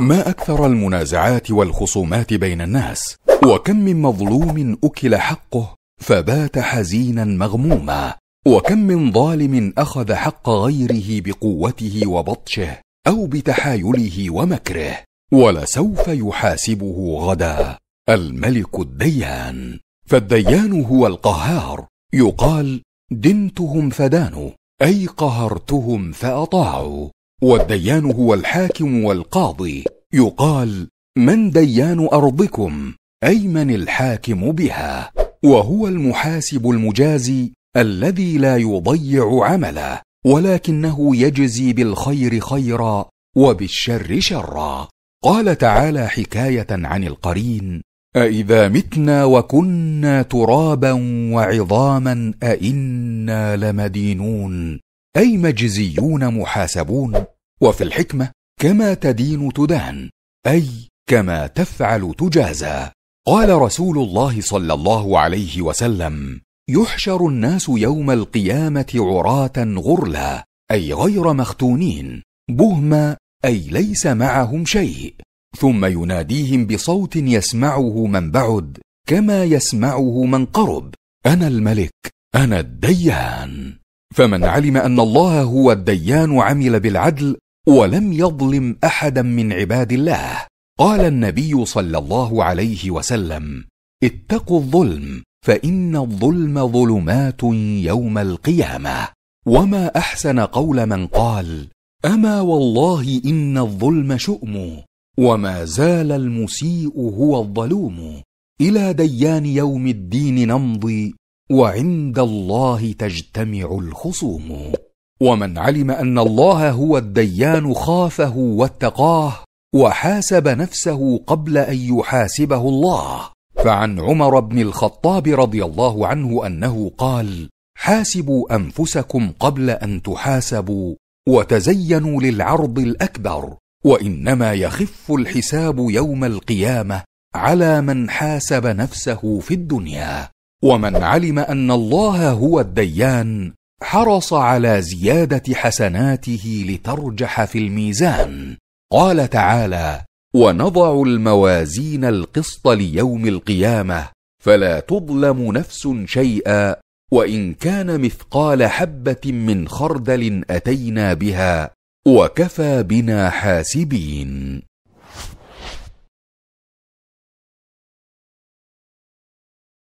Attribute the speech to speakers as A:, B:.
A: ما أكثر المنازعات والخصومات بين الناس وكم من مظلوم أكل حقه فبات حزينا مغموما وكم من ظالم أخذ حق غيره بقوته وبطشه أو بتحايله ومكره ولسوف يحاسبه غدا الملك الديان فالديان هو القهار يقال دنتهم فدانوا أي قهرتهم فأطاعوا والديان هو الحاكم والقاضي يقال من ديان ارضكم اي من الحاكم بها وهو المحاسب المجازي الذي لا يضيع عمله ولكنه يجزي بالخير خيرا وبالشر شرا قال تعالى حكايه عن القرين أإذا متنا وكنا ترابا وعظاما أإنا لمدينون أي مجزيون محاسبون وفي الحكمة كما تدين تدان أي كما تفعل تجازى قال رسول الله صلى الله عليه وسلم يحشر الناس يوم القيامة عراة غرلا أي غير مختونين بهما أي ليس معهم شيء ثم يناديهم بصوت يسمعه من بعد كما يسمعه من قرب أنا الملك أنا الديان فمن علم ان الله هو الديان عمل بالعدل ولم يظلم احدا من عباد الله قال النبي صلى الله عليه وسلم اتقوا الظلم فان الظلم ظلمات يوم القيامه وما احسن قول من قال اما والله ان الظلم شؤم وما زال المسيء هو الظلوم الى ديان يوم الدين نمضي وعند الله تجتمع الخصوم ومن علم ان الله هو الديان خافه واتقاه وحاسب نفسه قبل ان يحاسبه الله فعن عمر بن الخطاب رضي الله عنه انه قال حاسبوا انفسكم قبل ان تحاسبوا وتزينوا للعرض الاكبر وانما يخف الحساب يوم القيامه على من حاسب نفسه في الدنيا ومن علم ان الله هو الديان حرص على زياده حسناته لترجح في الميزان قال تعالى ونضع الموازين القسط ليوم القيامه فلا تظلم نفس شيئا وان كان مثقال حبه من خردل اتينا بها وكفى بنا حاسبين